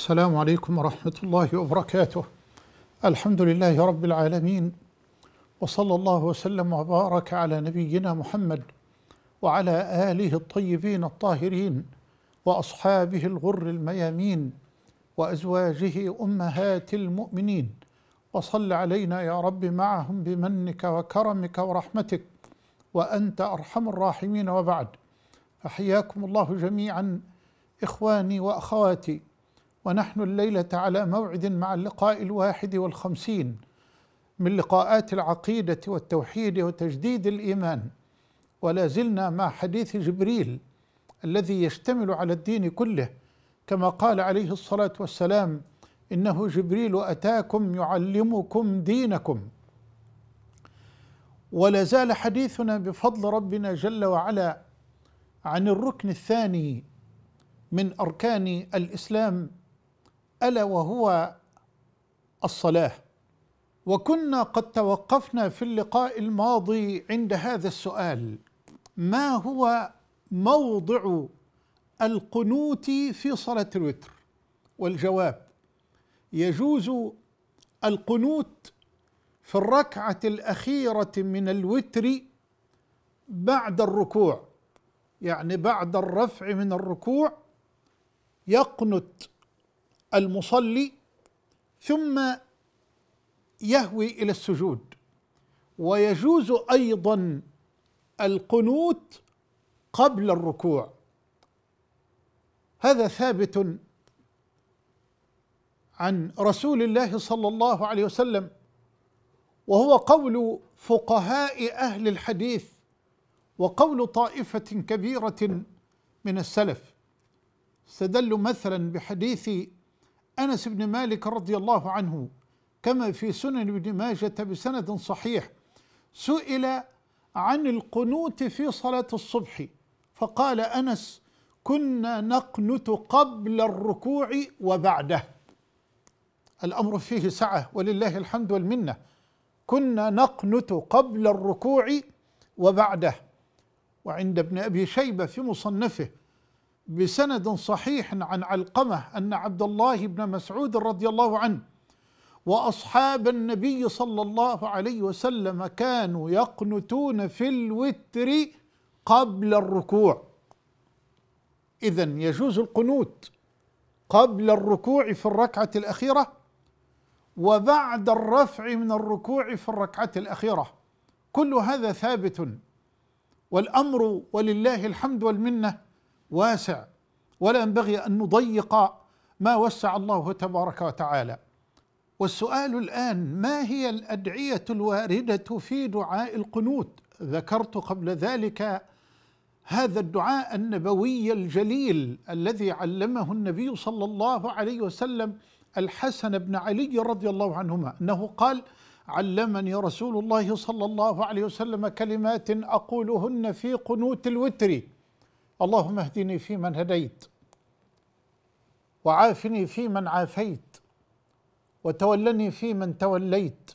السلام عليكم ورحمة الله وبركاته الحمد لله رب العالمين وصلى الله وسلم وبارك على نبينا محمد وعلى آله الطيبين الطاهرين وأصحابه الغر الميامين وأزواجه أمهات المؤمنين وصل علينا يا رب معهم بمنك وكرمك ورحمتك وأنت أرحم الراحمين وبعد فحياكم الله جميعا إخواني وأخواتي ونحن الليلة على موعد مع اللقاء الواحد والخمسين من لقاءات العقيدة والتوحيد وتجديد الإيمان ولا زلنا مع حديث جبريل الذي يشتمل على الدين كله كما قال عليه الصلاة والسلام إنه جبريل أتاكم يعلمكم دينكم ولا زال حديثنا بفضل ربنا جل وعلا عن الركن الثاني من أركان الإسلام الا وهو الصلاه وكنا قد توقفنا في اللقاء الماضي عند هذا السؤال ما هو موضع القنوت في صلاه الوتر والجواب يجوز القنوت في الركعه الاخيره من الوتر بعد الركوع يعني بعد الرفع من الركوع يقنت المصلي ثم يهوي الى السجود ويجوز ايضا القنوت قبل الركوع هذا ثابت عن رسول الله صلى الله عليه وسلم وهو قول فقهاء اهل الحديث وقول طائفه كبيره من السلف استدلوا مثلا بحديث أنس بن مالك رضي الله عنه كما في سنن ابن ماجة بسند صحيح سئل عن القنوت في صلاة الصبح فقال أنس كنا نقنت قبل الركوع وبعده الأمر فيه سعة ولله الحمد والمنة كنا نقنت قبل الركوع وبعده وعند ابن أبي شيبة في مصنفه بسند صحيح عن علقمه ان عبد الله بن مسعود رضي الله عنه واصحاب النبي صلى الله عليه وسلم كانوا يقنتون في الوتر قبل الركوع اذا يجوز القنوت قبل الركوع في الركعه الاخيره وبعد الرفع من الركوع في الركعه الاخيره كل هذا ثابت والامر ولله الحمد والمنه واسع ولا ينبغي ان نضيق ما وسع الله تبارك وتعالى والسؤال الان ما هي الادعيه الوارده في دعاء القنوت ذكرت قبل ذلك هذا الدعاء النبوي الجليل الذي علمه النبي صلى الله عليه وسلم الحسن بن علي رضي الله عنهما انه قال علمني رسول الله صلى الله عليه وسلم كلمات اقولهن في قنوت الوتر اللهم اهدني فيمن هديت وعافني فيمن عافيت وتولني فيمن توليت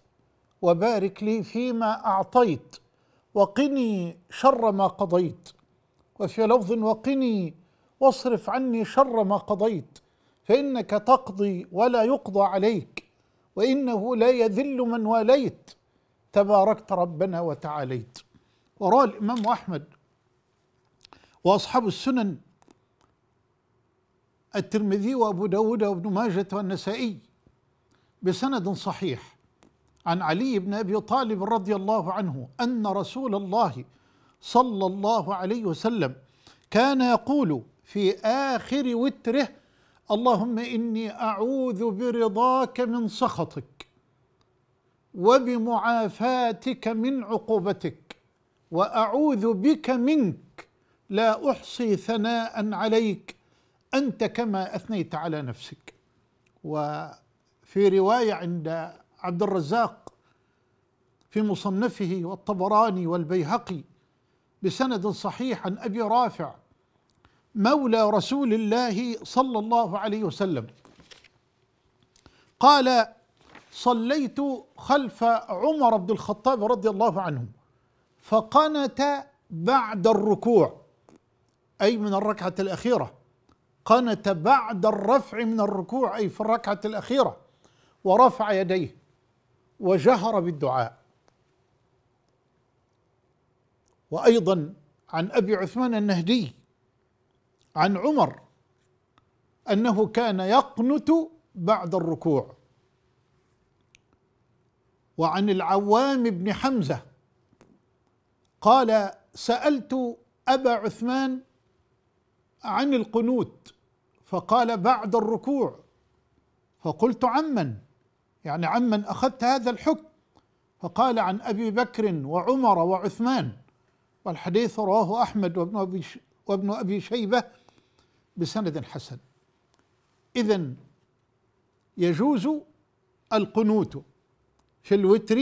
وبارك لي فيما اعطيت وقني شر ما قضيت وفي لفظ وقني واصرف عني شر ما قضيت فانك تقضي ولا يقضى عليك وانه لا يذل من واليت تباركت ربنا وتعاليت وراى الامام احمد وأصحاب السنن الترمذي وأبو داود وابن ماجة والنسائي بسند صحيح عن علي بن أبي طالب رضي الله عنه أن رسول الله صلى الله عليه وسلم كان يقول في آخر وتره اللهم إني أعوذ برضاك من سخطك وبمعافاتك من عقوبتك وأعوذ بك منك لا احصي ثناء عليك انت كما اثنيت على نفسك وفي روايه عند عبد الرزاق في مصنفه والطبراني والبيهقي بسند صحيح عن ابي رافع مولى رسول الله صلى الله عليه وسلم قال صليت خلف عمر بن الخطاب رضي الله عنه فقنت بعد الركوع أي من الركعة الأخيرة قنت بعد الرفع من الركوع أي في الركعة الأخيرة ورفع يديه وجهر بالدعاء وأيضا عن أبي عثمان النهدي عن عمر أنه كان يقنت بعد الركوع وعن العوام بن حمزة قال سألت أبا عثمان عن القنوت فقال بعد الركوع فقلت عمن يعني عمن أخذت هذا الحكم فقال عن أبي بكر وعمر وعثمان والحديث رواه أحمد وابن أبي, وابن أبي شيبة بسند حسن إذا يجوز القنوت في الوتر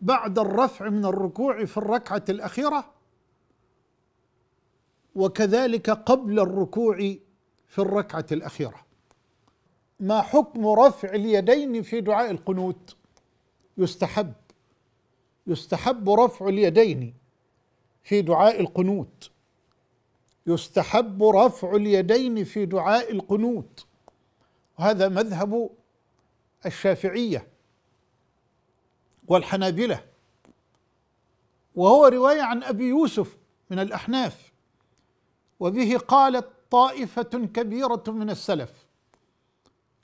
بعد الرفع من الركوع في الركعة الأخيرة وكذلك قبل الركوع في الركعة الأخيرة ما حكم رفع اليدين في دعاء القنوت يستحب يستحب رفع اليدين في دعاء القنوت يستحب رفع اليدين في دعاء القنوت وهذا مذهب الشافعية والحنابلة وهو رواية عن أبي يوسف من الأحناف وبه قالت طائفة كبيرة من السلف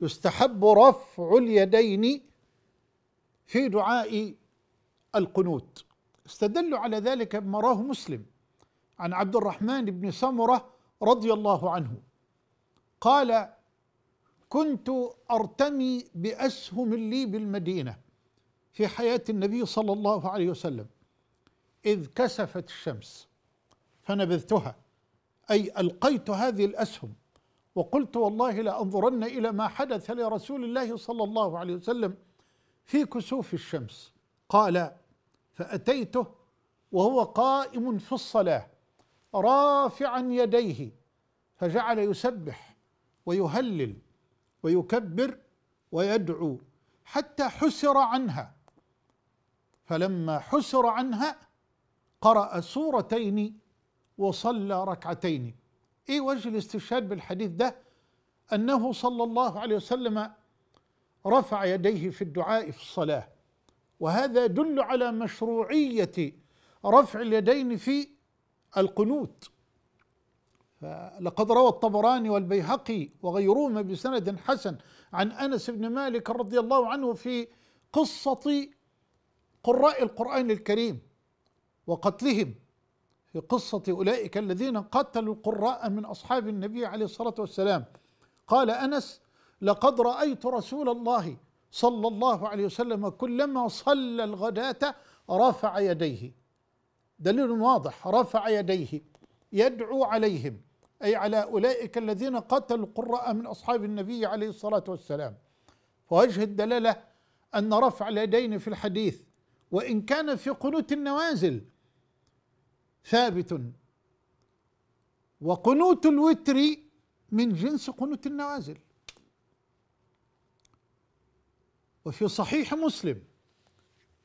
يستحب رفع اليدين في دعاء القنوت استدلوا على ذلك بما راه مسلم عن عبد الرحمن بن سمرة رضي الله عنه قال كنت أرتمي بأسهم لي بالمدينة في حياة النبي صلى الله عليه وسلم إذ كسفت الشمس فنبذتها أي ألقيت هذه الأسهم وقلت والله لأنظرن إلى ما حدث لرسول الله صلى الله عليه وسلم في كسوف الشمس قال فأتيته وهو قائم في الصلاة رافعا يديه فجعل يسبح ويهلل ويكبر ويدعو حتى حسر عنها فلما حسر عنها قرأ سورتين وصلى ركعتين ايه وجه الاستشهاد بالحديث ده انه صلى الله عليه وسلم رفع يديه في الدعاء في الصلاه وهذا يدل على مشروعيه رفع اليدين في القنوت لقد روى الطبراني والبيهقي وغيرهما بسند حسن عن انس بن مالك رضي الله عنه في قصه قراء القران الكريم وقتلهم قصة أولئك الذين قتلوا القراء من أصحاب النبي عليه الصلاة والسلام قال أنس لقد رأيت رسول الله صلى الله عليه وسلم كلما صلى الغداة رفع يديه دليل واضح رفع يديه يدعو عليهم أي على أولئك الذين قتلوا القراء من أصحاب النبي عليه الصلاة والسلام فوجه الدلالة أن رفع اليدين في الحديث وإن كان في قنوت النوازل ثابت وقنوت الوتر من جنس قنوت النوازل وفي صحيح مسلم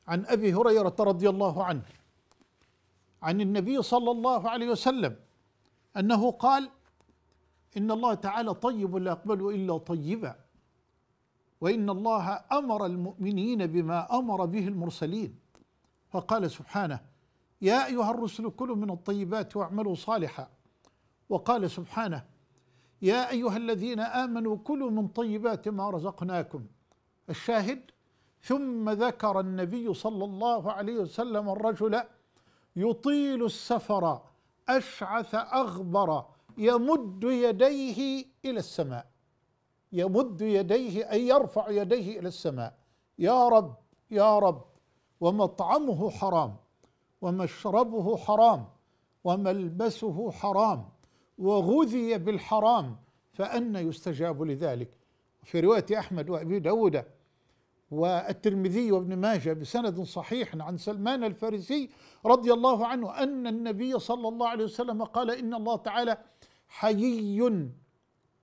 عن ابي هريره رضي الله عنه عن النبي صلى الله عليه وسلم انه قال ان الله تعالى طيب لا يقبل الا طيبا وان الله امر المؤمنين بما امر به المرسلين فقال سبحانه يا أيها الرسل كلوا من الطيبات واعملوا صالحا وقال سبحانه يا أيها الذين آمنوا كلوا من طيبات ما رزقناكم الشاهد ثم ذكر النبي صلى الله عليه وسلم الرجل يطيل السفر أشعث أغبر يمد يديه إلى السماء يمد يديه أي يرفع يديه إلى السماء يا رب يا رب ومطعمه حرام ومشربه حرام وملبسه حرام وغذي بالحرام فأن يستجاب لذلك في رواية أحمد وأبي داود والترمذي وابن ماجه بسند صحيح عن سلمان الفارسي رضي الله عنه أن النبي صلى الله عليه وسلم قال إن الله تعالى حيي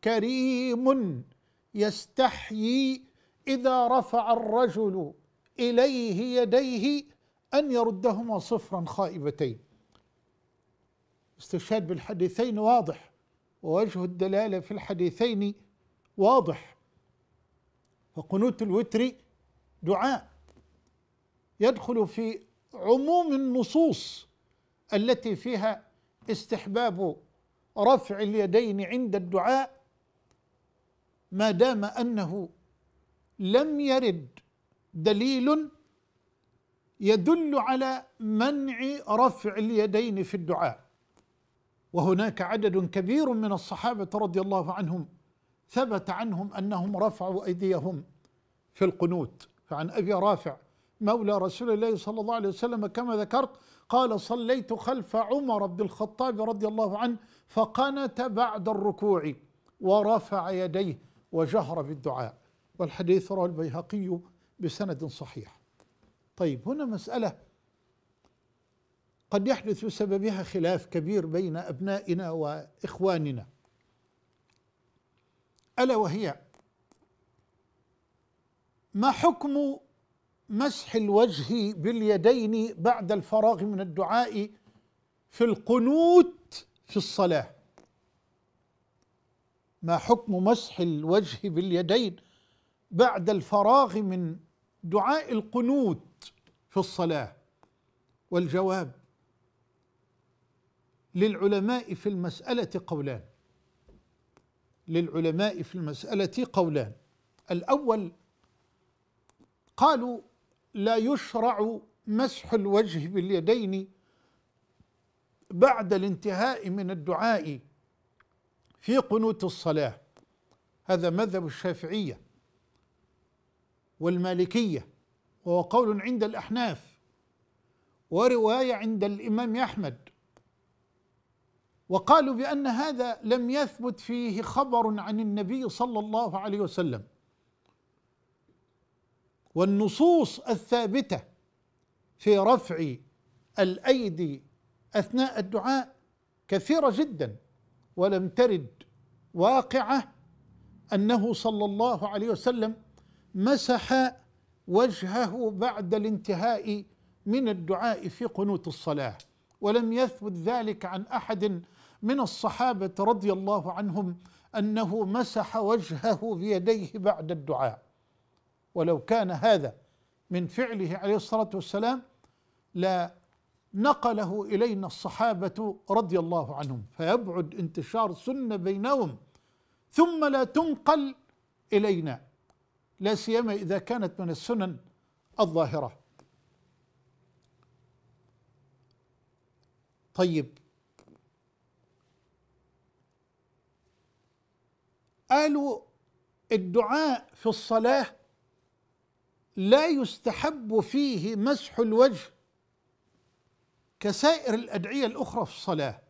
كريم يستحيي إذا رفع الرجل إليه يديه أن يردهما صفرا خائبتين استشهاد بالحديثين واضح ووجه الدلالة في الحديثين واضح فقنوت الوتر دعاء يدخل في عموم النصوص التي فيها استحباب رفع اليدين عند الدعاء ما دام انه لم يرد دليل يدل على منع رفع اليدين في الدعاء وهناك عدد كبير من الصحابة رضي الله عنهم ثبت عنهم أنهم رفعوا أيديهم في القنوت فعن أبي رافع مولى رسول الله صلى الله عليه وسلم كما ذكرت قال صليت خلف عمر بن الخطاب رضي الله عنه فقنت بعد الركوع ورفع يديه وجهر بالدعاء والحديث رواه البيهقي بسند صحيح طيب هنا مسألة قد يحدث بسببها خلاف كبير بين أبنائنا وإخواننا ألا وهي ما حكم مسح الوجه باليدين بعد الفراغ من الدعاء في القنوت في الصلاة ما حكم مسح الوجه باليدين بعد الفراغ من دعاء القنوت في الصلاة والجواب للعلماء في المسألة قولان للعلماء في المسألة قولان الأول قالوا لا يشرع مسح الوجه باليدين بعد الانتهاء من الدعاء في قنوت الصلاة هذا مذهب الشافعية والمالكية وهو قول عند الأحناف ورواية عند الإمام أحمد وقالوا بأن هذا لم يثبت فيه خبر عن النبي صلى الله عليه وسلم والنصوص الثابتة في رفع الأيدي أثناء الدعاء كثيرة جدا ولم ترد واقعة أنه صلى الله عليه وسلم مسح وجهه بعد الانتهاء من الدعاء في قنوت الصلاه ولم يثبت ذلك عن احد من الصحابه رضي الله عنهم انه مسح وجهه بيديه بعد الدعاء ولو كان هذا من فعله عليه الصلاه والسلام لا نقله الينا الصحابه رضي الله عنهم فيبعد انتشار سنه بينهم ثم لا تنقل الينا لا سيما إذا كانت من السنن الظاهرة طيب قالوا الدعاء في الصلاة لا يستحب فيه مسح الوجه كسائر الأدعية الأخرى في الصلاة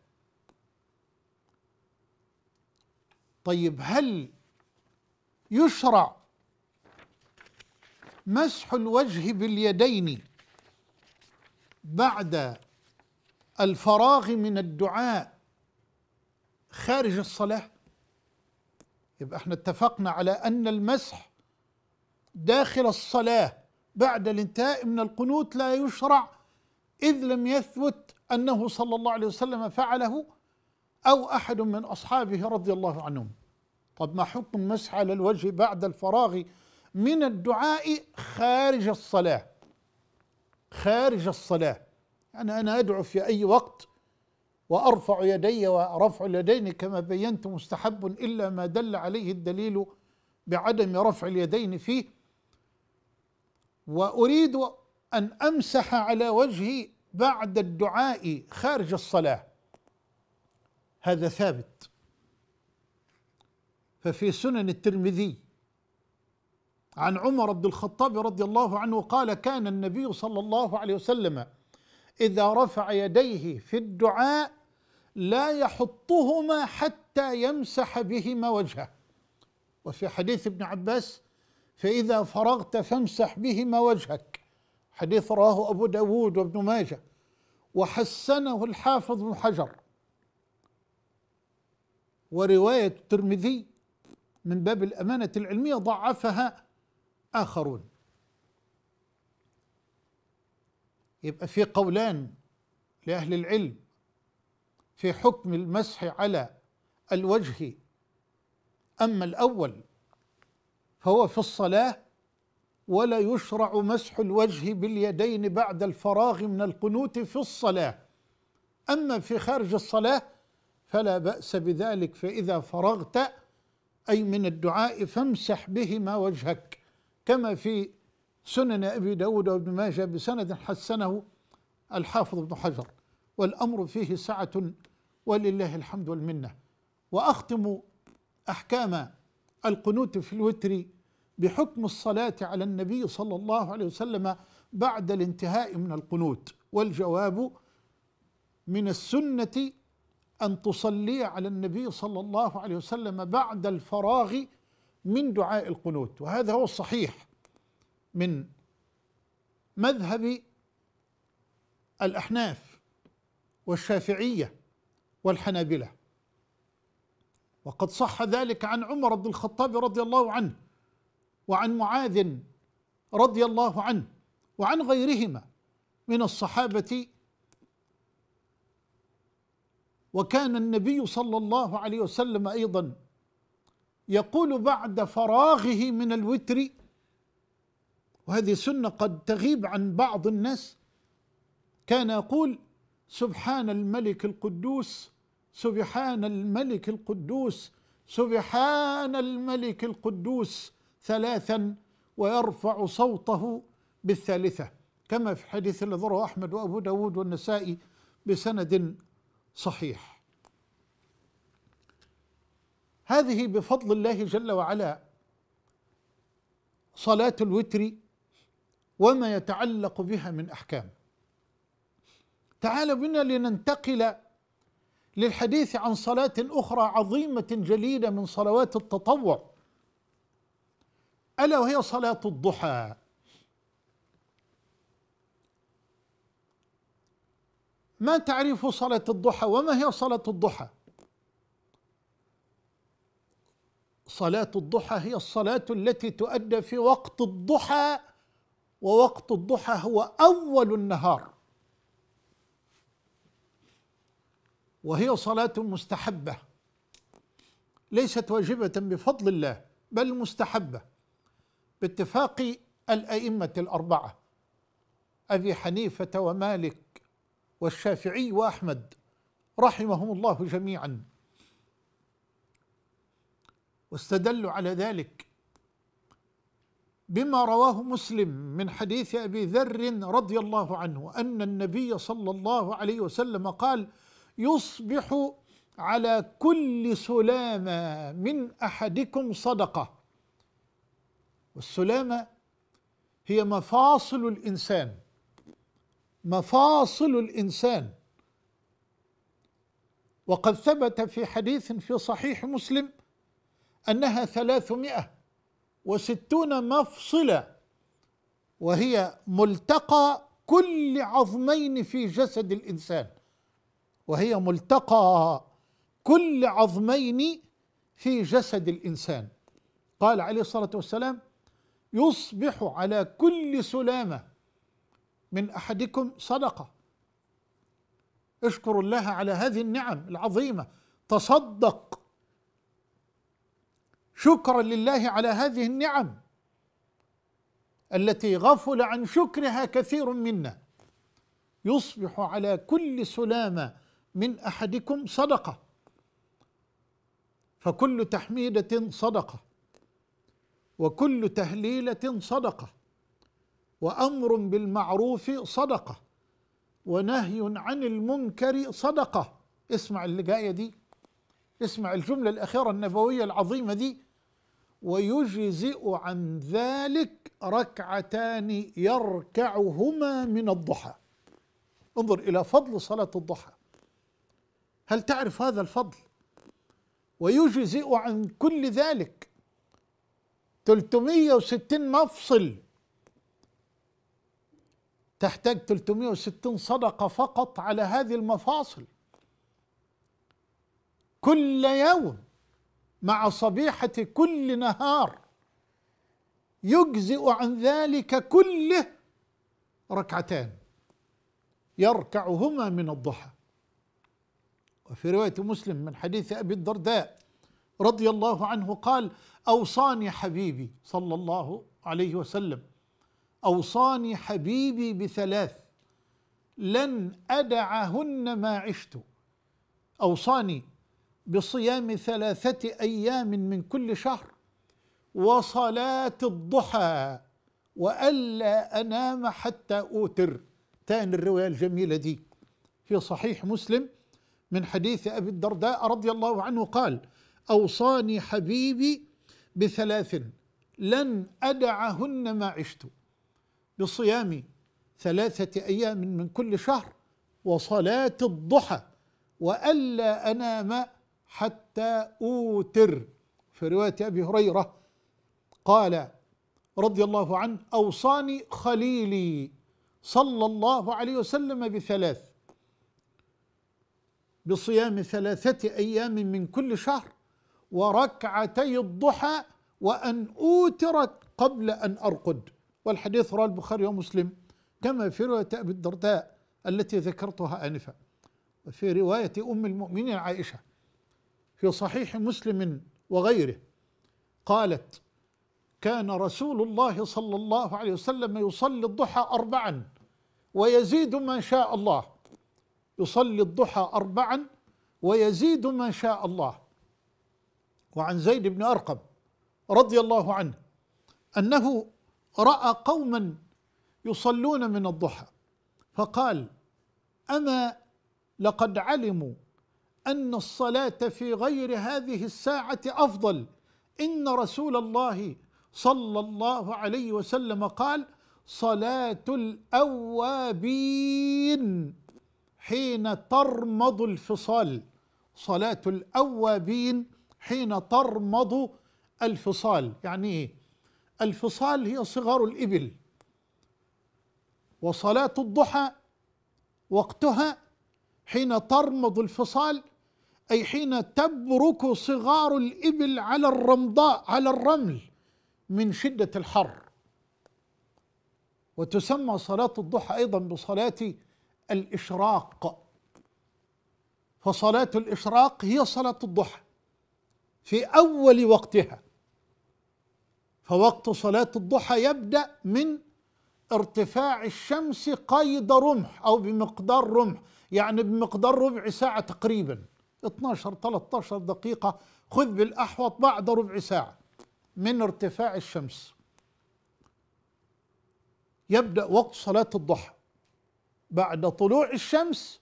طيب هل يشرع مسح الوجه باليدين بعد الفراغ من الدعاء خارج الصلاة يبقى احنا اتفقنا على أن المسح داخل الصلاة بعد الانتهاء من القنوت لا يشرع إذ لم يثبت أنه صلى الله عليه وسلم فعله أو أحد من أصحابه رضي الله عنهم طب ما حكم مسح على الوجه بعد الفراغ من الدعاء خارج الصلاة خارج الصلاة يعني أنا أدعو في أي وقت وأرفع يدي ورفع اليدين كما بينت مستحب إلا ما دل عليه الدليل بعدم رفع اليدين فيه وأريد أن أمسح على وجهي بعد الدعاء خارج الصلاة هذا ثابت ففي سنن الترمذي عن عمر بن الخطاب رضي الله عنه قال كان النبي صلى الله عليه وسلم إذا رفع يديه في الدعاء لا يحطهما حتى يمسح بهما وجهه وفي حديث ابن عباس فإذا فرغت فامسح بهما وجهك حديث رواه أبو داود وابن ماجه وحسنه الحافظ بن حجر ورواية الترمذي من باب الأمانة العلمية ضعفها آخرون يبقى في قولان لأهل العلم في حكم المسح على الوجه أما الأول فهو في الصلاة ولا يشرع مسح الوجه باليدين بعد الفراغ من القنوت في الصلاة أما في خارج الصلاة فلا بأس بذلك فإذا فرغت أي من الدعاء فامسح بهما وجهك كما في سنن أبي داود وابن ماجه بسند حسنه الحافظ ابن حجر والأمر فيه سعة ولله الحمد والمنة وأختم أحكام القنوت في الوتر بحكم الصلاة على النبي صلى الله عليه وسلم بعد الانتهاء من القنوت والجواب من السنة أن تصلي على النبي صلى الله عليه وسلم بعد الفراغ من دعاء القنوت وهذا هو الصحيح من مذهب الأحناف والشافعية والحنابلة وقد صح ذلك عن عمر بن الخطاب رضي الله عنه وعن معاذ رضي الله عنه وعن غيرهما من الصحابة وكان النبي صلى الله عليه وسلم أيضا يقول بعد فراغه من الوتر وهذه سنه قد تغيب عن بعض الناس كان يقول سبحان الملك القدوس سبحان الملك القدوس سبحان الملك القدوس ثلاثا ويرفع صوته بالثالثة كما في حديث الذي أحمد وأبو داود والنسائي بسند صحيح هذه بفضل الله جل وعلا صلاة الوتر وما يتعلق بها من أحكام تعال بنا لننتقل للحديث عن صلاة أخرى عظيمة جليلة من صلوات التطوع ألا وهي صلاة الضحى ما تعريف صلاة الضحى وما هي صلاة الضحى صلاة الضحى هي الصلاة التي تؤدى في وقت الضحى ووقت الضحى هو أول النهار وهي صلاة مستحبة ليست واجبة بفضل الله بل مستحبة باتفاق الأئمة الأربعة أبي حنيفة ومالك والشافعي وأحمد رحمهم الله جميعاً واستدلوا على ذلك بما رواه مسلم من حديث ابي ذر رضي الله عنه ان النبي صلى الله عليه وسلم قال يصبح على كل سلامه من احدكم صدقه والسلامه هي مفاصل الانسان مفاصل الانسان وقد ثبت في حديث في صحيح مسلم أنها ثلاثمائة وستون مفصلة وهي ملتقى كل عظمين في جسد الإنسان وهي ملتقى كل عظمين في جسد الإنسان قال عليه الصلاة والسلام يصبح على كل سلامة من أحدكم صدقة اشكروا الله على هذه النعم العظيمة تصدق شكرا لله على هذه النعم التي غفل عن شكرها كثير منا يصبح على كل سلامه من احدكم صدقه فكل تحميده صدقه وكل تهليله صدقه وامر بالمعروف صدقه ونهي عن المنكر صدقه اسمع اللي جايه دي اسمع الجمله الاخيره النبويه العظيمه دي ويجزئ عن ذلك ركعتان يركعهما من الضحى انظر إلى فضل صلاة الضحى هل تعرف هذا الفضل ويجزئ عن كل ذلك 360 مفصل تحتاج 360 صدقة فقط على هذه المفاصل كل يوم مع صبيحة كل نهار يجزئ عن ذلك كله ركعتان يركعهما من الضحى وفي رواية مسلم من حديث أبي الدرداء رضي الله عنه قال أوصاني حبيبي صلى الله عليه وسلم أوصاني حبيبي بثلاث لن أدعهن ما عشت أوصاني بصيام ثلاثة أيام من كل شهر وصلاة الضحى وألا أنام حتى أوتر تاني الرواية الجميلة دي في صحيح مسلم من حديث أبي الدرداء رضي الله عنه قال أوصاني حبيبي بثلاث لن أدعهن ما عشت بصيام ثلاثة أيام من كل شهر وصلاة الضحى وألا أنام حتى أوتر في رواية أبي هريرة قال رضي الله عنه أوصاني خليلي صلى الله عليه وسلم بثلاث بصيام ثلاثة أيام من كل شهر وركعتي الضحى وأن أوتر قبل أن أرقد والحديث رواه البخاري ومسلم كما في رواية أبي الدرداء التي ذكرتها آنفا وفي رواية أم المؤمنين عائشة في صحيح مسلم وغيره قالت كان رسول الله صلى الله عليه وسلم يصلي الضحى أربعا ويزيد ما شاء الله يصلي الضحى أربعا ويزيد ما شاء الله وعن زيد بن أرقم رضي الله عنه أنه رأى قوما يصلون من الضحى فقال أما لقد علموا أن الصلاة في غير هذه الساعة أفضل إن رسول الله صلى الله عليه وسلم قال صلاة الأوابين حين ترمض الفصال صلاة الأوابين حين ترمض الفصال يعني إيه؟ الفصال هي صغار الإبل وصلاة الضحى وقتها حين ترمض الفصال أي حين تبرك صغار الإبل على الرمضاء على الرمل من شدة الحر وتسمى صلاة الضحى أيضا بصلاة الإشراق فصلاة الإشراق هي صلاة الضحى في أول وقتها فوقت صلاة الضحى يبدأ من ارتفاع الشمس قيد رمح أو بمقدار رمح يعني بمقدار ربع ساعة تقريبا 12 13 دقيقة خذ بالأحوط بعد ربع ساعة من ارتفاع الشمس يبدأ وقت صلاة الضحى بعد طلوع الشمس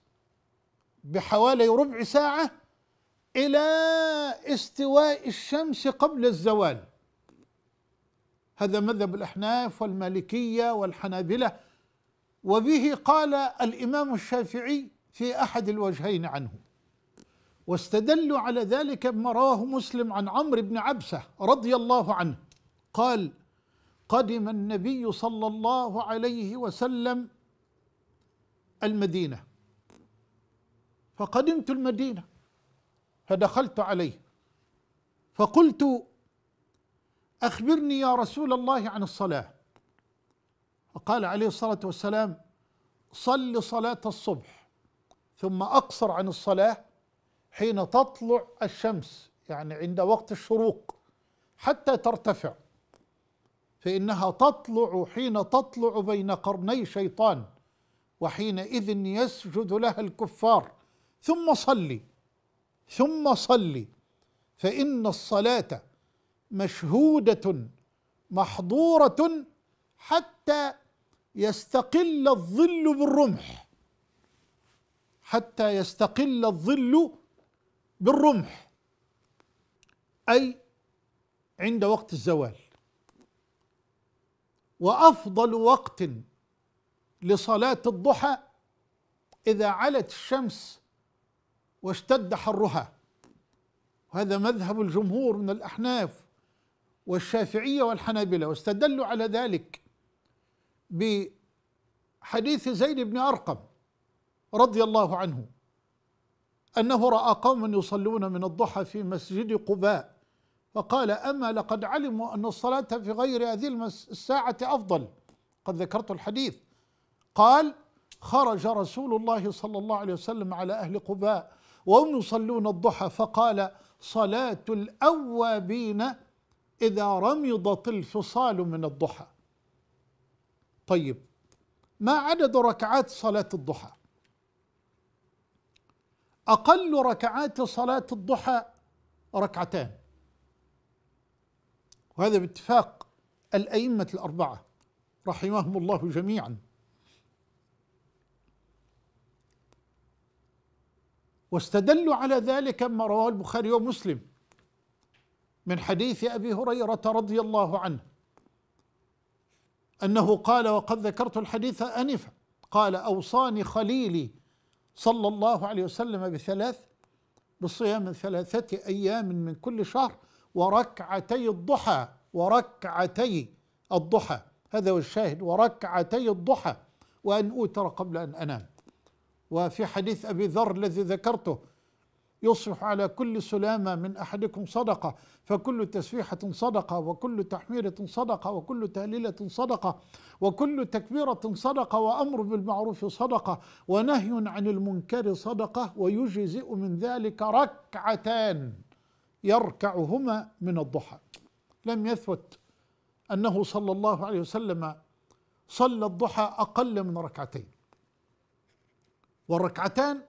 بحوالي ربع ساعة إلى استواء الشمس قبل الزوال هذا مذهب الأحناف والمالكية والحنابلة وبه قال الإمام الشافعي في احد الوجهين عنه واستدلوا على ذلك ما رواه مسلم عن عمرو بن عبسه رضي الله عنه قال قدم النبي صلى الله عليه وسلم المدينه فقدمت المدينه فدخلت عليه فقلت اخبرني يا رسول الله عن الصلاه فقال عليه الصلاه والسلام صل صلاه الصبح ثم أقصر عن الصلاة حين تطلع الشمس يعني عند وقت الشروق حتى ترتفع فإنها تطلع حين تطلع بين قرني شيطان وحينئذ يسجد لها الكفار ثم صلي ثم صلي فإن الصلاة مشهودة محظورة حتى يستقل الظل بالرمح حتى يستقل الظل بالرمح أي عند وقت الزوال وأفضل وقت لصلاة الضحى إذا علت الشمس واشتد حرها وهذا مذهب الجمهور من الأحناف والشافعية والحنابلة واستدلوا على ذلك بحديث زيد بن أرقم رضي الله عنه أنه رأى قوما يصلون من الضحى في مسجد قباء فقال أما لقد علموا أن الصلاة في غير هذه الساعة أفضل قد ذكرت الحديث قال خرج رسول الله صلى الله عليه وسلم على أهل قباء وهم يصلون الضحى فقال صلاة الأوابين إذا رمضت الفصال من الضحى طيب ما عدد ركعات صلاة الضحى أقل ركعات صلاة الضحى ركعتان وهذا باتفاق الأئمة الأربعة رحمهم الله جميعا واستدلوا على ذلك ما رواه البخاري ومسلم من حديث أبي هريرة رضي الله عنه أنه قال وقد ذكرت الحديث أنفا قال أوصاني خليلي صلى الله عليه وسلم بثلاث بصيام ثلاثة أيام من كل شهر وركعتي الضحى وركعتي الضحى هذا هو الشاهد وركعتي الضحى وأن أوتر قبل أن أنام وفي حديث أبي ذر الذي ذكرته يصبح على كل سلامة من أحدكم صدقة فكل تسبيحة صدقة وكل تحميرة صدقة وكل تهليلة صدقة وكل تكبيرة صدقة وأمر بالمعروف صدقة ونهي عن المنكر صدقة ويجزئ من ذلك ركعتان يركعهما من الضحى لم يثبت أنه صلى الله عليه وسلم صلى الضحى أقل من ركعتين والركعتان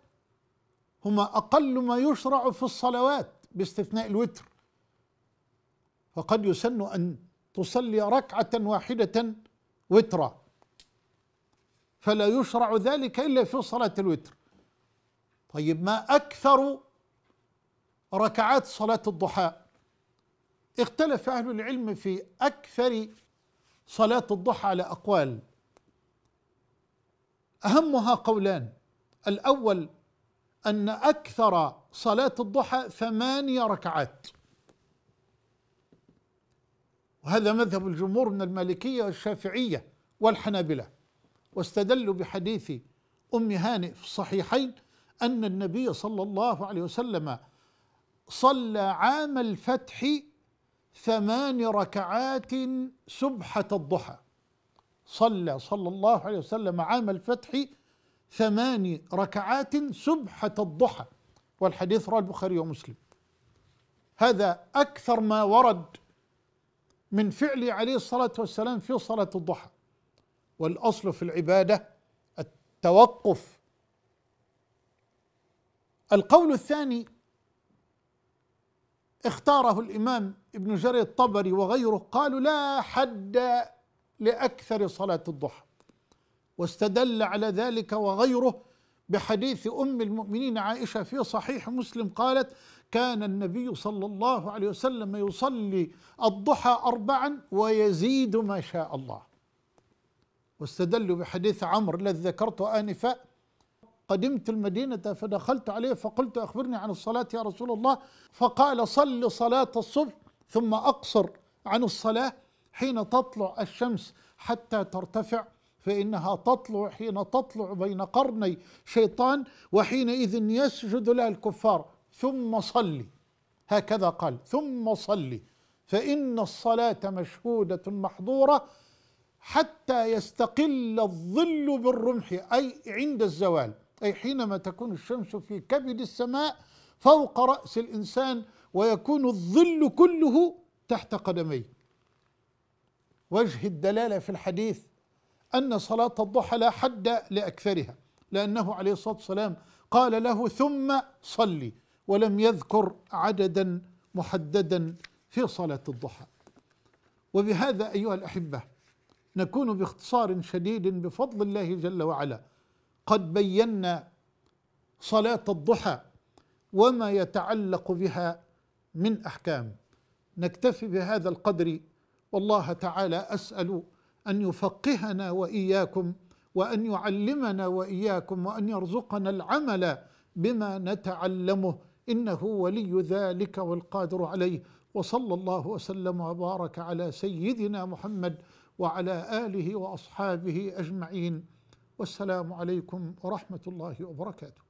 هما أقل ما يشرع في الصلوات باستثناء الوتر فقد يسن أن تصلي ركعة واحدة وترا فلا يشرع ذلك إلا في صلاة الوتر طيب ما أكثر ركعات صلاة الضحى اختلف أهل العلم في أكثر صلاة الضحى على أقوال أهمها قولان الأول أن أكثر صلاة الضحى ثمانية ركعات وهذا مذهب الجمهور من المالكية والشافعية والحنابلة واستدلوا بحديث أم هانئ في الصحيحين أن النبي صلى الله عليه وسلم صلى عام الفتح ثمان ركعات سبحة الضحى صلى صلى الله عليه وسلم عام الفتح ثمان ركعات سبحة الضحى والحديث رواه البخاري ومسلم هذا أكثر ما ورد من فعل عليه الصلاة والسلام في صلاة الضحى والأصل في العبادة التوقف القول الثاني اختاره الإمام ابن جرير الطبري وغيره قالوا لا حد لأكثر صلاة الضحى واستدل على ذلك وغيره بحديث ام المؤمنين عائشه في صحيح مسلم قالت كان النبي صلى الله عليه وسلم يصلي الضحى اربعا ويزيد ما شاء الله واستدلوا بحديث عمرو الذي ذكرته انفا قدمت المدينه فدخلت عليه فقلت اخبرني عن الصلاه يا رسول الله فقال صل صلاه الصبح ثم اقصر عن الصلاه حين تطلع الشمس حتى ترتفع فإنها تطلع حين تطلع بين قرني شيطان وحينئذ يسجد لها الكفار ثم صلي هكذا قال ثم صلي فإن الصلاة مشهودة محظورة حتى يستقل الظل بالرمح أي عند الزوال أي حينما تكون الشمس في كبد السماء فوق رأس الإنسان ويكون الظل كله تحت قدميه وجه الدلالة في الحديث أن صلاة الضحى لا حد لأكثرها لأنه عليه الصلاة والسلام قال له ثم صلي ولم يذكر عددا محددا في صلاة الضحى وبهذا أيها الأحبة نكون باختصار شديد بفضل الله جل وعلا قد بينا صلاة الضحى وما يتعلق بها من أحكام نكتفي بهذا القدر والله تعالى أسأل ان يفقهنا واياكم وان يعلمنا واياكم وان يرزقنا العمل بما نتعلمه انه ولي ذلك والقادر عليه وصلى الله وسلم وبارك على سيدنا محمد وعلى اله واصحابه اجمعين والسلام عليكم ورحمه الله وبركاته